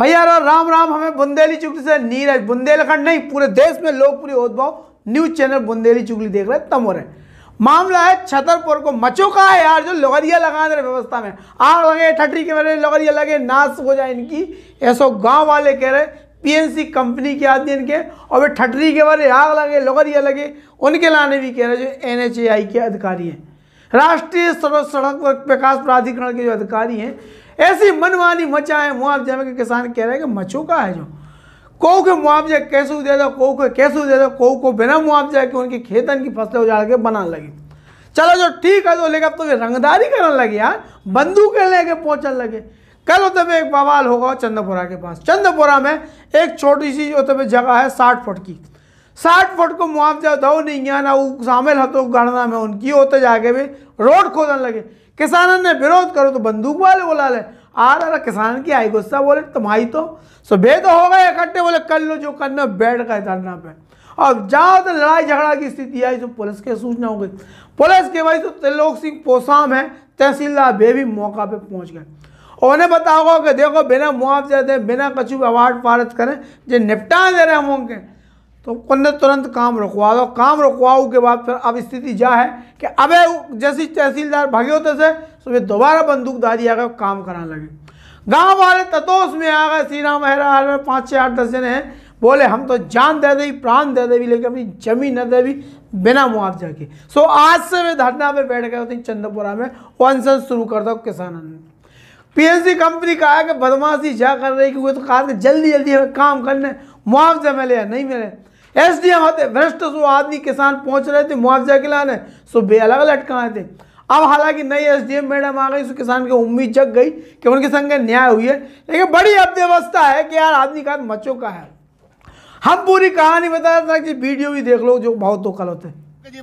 भैया राम राम हमें बुंदेली चुगली से नीरज बुंदेलखंड नहीं पूरे देश में लोकप्रिय उद्भव न्यूज चैनल बुंदेली चुगली देख रहे तमोर है मामला है छतरपुर को का है यार जो लोगरिया लगा रहे व्यवस्था में आग लगे ठटरी के मेरे लोगरिया लगे नाश हो जाए इनकी ऐसो गांव वाले कह रहे पीएनसी कंपनी के आदमी इनके और वे ठटरी के बारे आग लगे लोगरिया लगे उनके लाने भी कह रहे जो एनएचएआई के अधिकारी हैं राष्ट्रीय सड़क सड़क विकास प्राधिकरण के जो अधिकारी हैं ऐसी मनमानी मचा है मुआवजे में किसान कह रहे हैं कि का है जो कोह के मुआवजे कैसे दे दो कोह के कैसे दे दो कोह को बिना मुआवजा के उनकी खेतन की फसलें उजाड़ के बनाने लगी चलो जो ठीक है तो लेकिन अब तो ये रंगदारी करने लगे यार बंदूक लेके पहुंचने लगे कल उतब एक बवाल होगा चंद्रपुरा के पास चंद्रपुरा में एक छोटी सी जो उतब जगह है साठ फुट की સાઠ ફૂટકો મુઆવજા દઉં ને અહીંયાના સામેલ હતો गणना में उनकी होते जाके भी रोड खोदने लगे किसानों ने विरोध करो तो बंदूक वाले बोला ले आ रहा किसान की आई गुस्सा बोले तुम्हारी तो सुबह तो हो गए इकट्ठे बोले कर लो जो करना बैठ गए धरना पे और जाओ तो लड़ाई झगड़ा की स्थिति आई तो पुलिस के सूचना हो गई पुलिस के भाई तो त्रिलोक सिंह पोसाम है तहसीलदार वे भी मौका पे पहुंच गए उन्हें बताओगे कि देखो बिना मुआवजा दे बिना कछु अवार्ड पारित करें जो निपटा दे रहे हम होंगे तो उनने तुरंत काम रुकवा दो काम रुकवाओ के बाद फिर अब स्थिति जा है कि अबे जैसी तहसीलदार भागे होते से तो वे दोबारा बंदूकधारी दादी आकर काम कराने लगे गांव वाले ततोस में आ गए सीना मेहरा हर पाँच छः आठ दस जने हैं बोले हम तो जान दे देवी प्राण दे देवी लेकिन अपनी जमीन न देवी बिना मुआवजा के सो आज से वे धरना पे बैठ गए होते चंद्रपुरा में अनशन शुरू कर दो किसानों ने पीएनसी कंपनी का है कि बदमाशी जा कर रही कि वो तो कहा जल्दी जल्दी हमें काम करने मुआवजा मिले या नहीं मिले एस डी एम होते भ्रष्ट सो आदमी किसान पहुंच रहे थे मुआवजा के लाने सो बे अलग बेअलग लटकाए थे अब हालांकि नई एसडीएम मैडम आ गई सो किसान की उम्मीद जग गई कि उनके संग न्याय हुई है लेकिन बड़ी अव्यवस्था है कि यार आदमी का मचो का है हम पूरी कहानी बता रहे थे वीडियो भी देख लो जो बहुत तो गलत है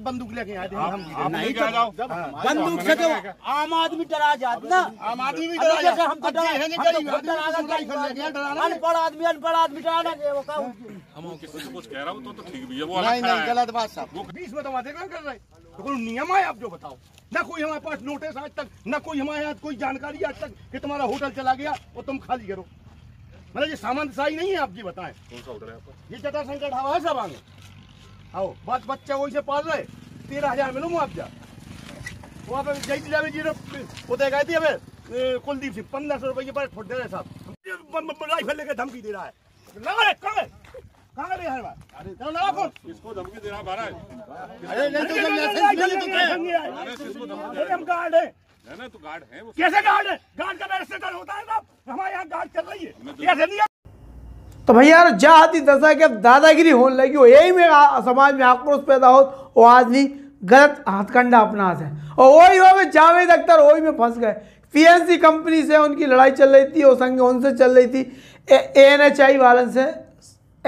बंदूक लेके आए हम नहीं तो हाँ, बंदूक से तो आम आदमी डरा जाते ना आम आदमी भी डरा जाते हम तो डरा अनपढ़ आदमी अनपढ़ आदमी डराना हम किसी से कुछ कह रहा हूँ तो, तो ठीक भी है वो नहीं नहीं गलत बात साहब बीस में तो बातें कर रहे तो नियम है आप जो बताओ ना कोई हमारे पास नोटिस आज तक ना कोई हमारे यहाँ कोई जानकारी आज तक कि तुम्हारा होटल चला गया और तुम खाली करो मतलब ये सामान सही नहीं है आप जी बताएं कौन सा होटल है ये जटा संकट हवा सब आगे आओ बस बच्चा वही से पाल रहे तेरह हजार मिलो मुआवजा वहाँ पे जय जी गए तो थे कुलदीप सिंह पंद्रह सौ रुपये पर छोड़ दे रहे साहब राइफल लेके धमकी दे रहा है लगा तो भैया तो तो तो जाती दशा के दादागिरी होने लगी हो यही में समाज में आक्रोश पैदा हो वो आदमी गलत हाथकंडा अपना है और वही हो गए जावेद अख्तर वही में फंस गए पीएनसी कंपनी से उनकी लड़ाई चल रही थी और संघ उनसे चल रही थी एन एच आई वाले से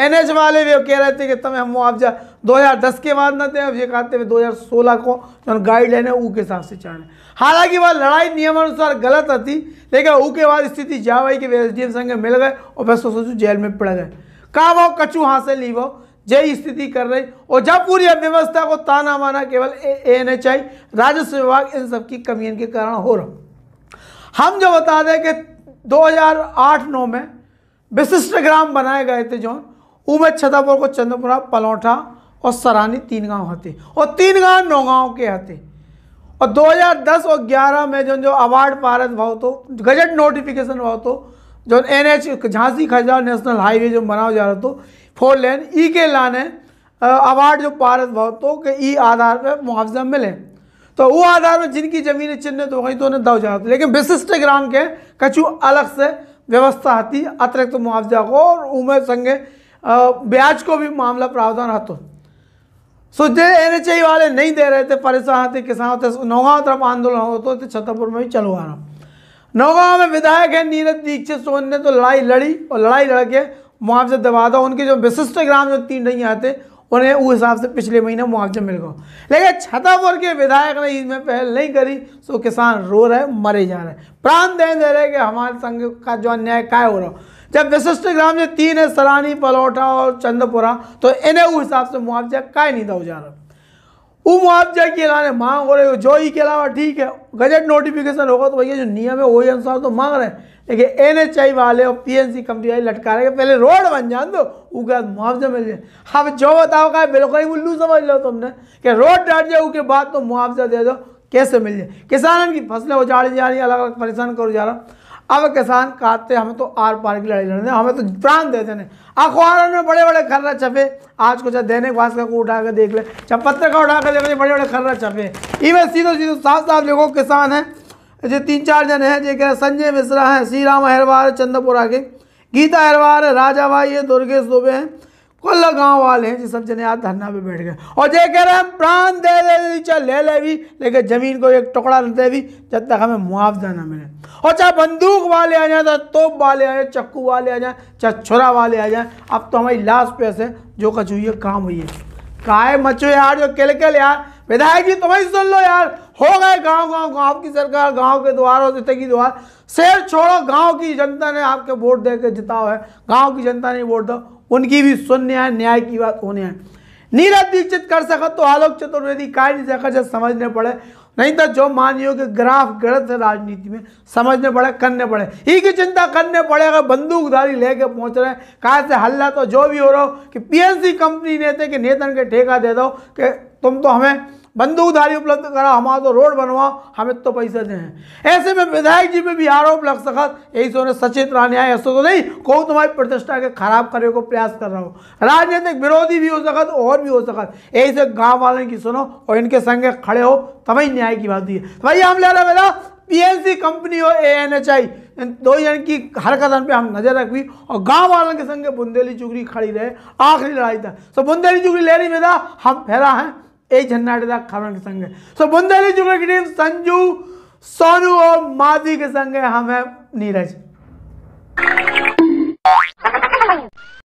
एनएच वाले भी कह रहे थे कि तुम्हें हम मुआवजा 2010 के बाद ना दें अब ये कहते हुए सोलह को जो गाइडलाइन है ऊ के हिसाब से चढ़ने हालांकि वह लड़ाई नियमानुसार गलत थी लेकिन ऊ के बाद स्थिति जा भाई कि वे एस संघ मिल गए और फिर सोचो जेल में पड़ गए कहा वो कचू हासिल ली वो जय स्थिति कर रही और जब पूरी अव्यवस्था को ताना माना केवल ए एन एच आई राजस्व विभाग इन सब की कमी के कारण हो रहा हम जो बता दें कि दो हजार आठ नौ में विशिष्ट ग्राम बनाए गए थे जो उमेद छतापुर को चंद्रपुरा पलौठा और सरानी तीन गांव हते और तीन गांव गांव के हते और 2010 और 11 में जो जो अवार्ड पारित भाव तो गजट नोटिफिकेशन भाव तो जो एन एच झांसी खजा नेशनल हाईवे जो बनाओ जा रहा तो फोर लेन ई के लाने अवार्ड जो पारित भाव तो के ई e आधार पर मुआवजा मिले तो वो आधार में जिनकी जमीन चिन्हित हो गई तो उन्हें दो जा रहा लेकिन विशिष्ट ग्राम के कछु अलग से व्यवस्था आती अतिरिक्त तो मुआवजा को और उम्र संगे ब्याज को भी मामला प्रावधान हतो सो जे एनएचआई वाले नहीं दे रहे थे परेशान थे किसान थे नौगांव तरफ आंदोलन होते तो छतरपुर में भी चलो आ रहा नौगांव में विधायक है नीरज दीक्षित सोन ने तो लड़ाई लड़ी और लड़ाई लड़के मुआवजा दबा दो उनके जो विशिष्ट ग्राम जो तीन नहीं आते उन्हें उस हिसाब से पिछले महीने मुआवजा मिल गया लेकिन छतरपुर के विधायक ने इसमें पहल नहीं करी सो किसान रो रहे मरे जा रहे प्राण दे दे रहे कि हमारे संघ का जो अन्याय काय हो रहा जब विशिष्ट ग्राम से तीन है सरानी पलौटा और चंद्रपुरा तो इन्हें उस हिसाब से मुआवजा ही नहीं था जा वो मुआवजा के लाने मांग हो रहे हो जो ही के अलावा ठीक है गजट नोटिफिकेशन होगा तो भैया जो नियम है वही अनुसार तो मांग रहे हैं लेकिन एन एच आई वाले और पी एन सी कंपनी वाले लटका रहे पहले रोड बन जान दो तो उसके बाद मुआवजा मिल जाए अब जो बताओ का बिल्कुल ही उल्लू समझ लो तुमने कि रोड डट जाए उसके बाद तो मुआवजा दे दो कैसे मिल जाए किसान की फसलें उजाड़ी जा रही अलग अलग परेशान करो जा रहा अब किसान कहते हमें तो आर पार की लड़ाई लड़ने हमें तो प्राण दे देने अखबारों में बड़े बड़े खर्रा छपे आज को चाहे दैनिक भास्कर को उठा कर देख ले चाहे पत्रकार उठा कर देख ले बड़े बड़े खर्रा छपे इवन सीधो सीधो साफ साफ देखो किसान हैं जो तीन चार जन हैं जो कह संजय मिश्रा हैं श्री राम अहरवार चंद्रपुरा के गीता अहरवार राजा भाई है दुर्गेश दुबे हैं कोल्ला गांव वाले हैं जिस सब जने आज धरना पे बैठ गए और जे कह रहे हैं प्राण दे दे चल ले ले भी लेकिन जमीन को एक टुकड़ा दे भी जब तक हमें मुआवजा ना मिले और चाहे बंदूक वाले आ जाए चाहे तोप वाले आ जाए चक्कू वाले आ जाए चाहे छुरा वाले आ जाए अब तो हमारी लास्ट पे ऐसे जो कच हुई है काम हुई है काय मचो यार जो केल किल यार विधायक जी तुम्हें सुन लो यार हो गए गांव गांव गांव की सरकार गांव के द्वार और जितने की द्वार शेर छोड़ो गांव की जनता ने आपके वोट दे के जिताओ है गांव की जनता ने वोट दो उनकी भी सुन्य न्याय की बात होने है नीरज दीक्षित कर सको तो आलोक चतुर्वेदी कार्य जखा समझने पड़े नहीं तो जो मानियो के ग्राफ गलत है राजनीति में समझने पड़े करने पड़े ही की चिंता करने पड़े अगर बंदूकधारी लेके पहुंच रहे हैं कहा से हल्ला तो जो भी हो रहा हो कि पीएनसी कंपनी नेता के नेतन के ठेका दे दो कि तुम तो हमें बंदूकधारी उपलब्ध करा हमारा तो रोड बनवा हमें तो पैसा दे ऐसे में विधायक जी पे भी आरोप लग सकत यही सोने सचेत रहने आए ऐसा तो नहीं कहो तुम्हारी प्रतिष्ठा के खराब करने को प्रयास कर रहा हो राजनीतिक विरोधी भी हो सकत और भी हो सकत यही से गाँव वाले की सुनो और इनके संगे खड़े हो तभी न्याय की बात दी भाई हम ले रहे बेटा पीएनसी कंपनी एच एएनएचआई दो जन की हरकतन पे हम नजर रखी और गांव वालों के संगे बुंदेली चुगरी खड़ी रहे आखिरी लड़ाई था सो तो बुंदेली चुगरी ले रही बेटा हम फेरा हैं यही झन्ना खबर के संग सो बुंदेली जुगल की टीम संजू सोनू और माधी के संग हम है नीरज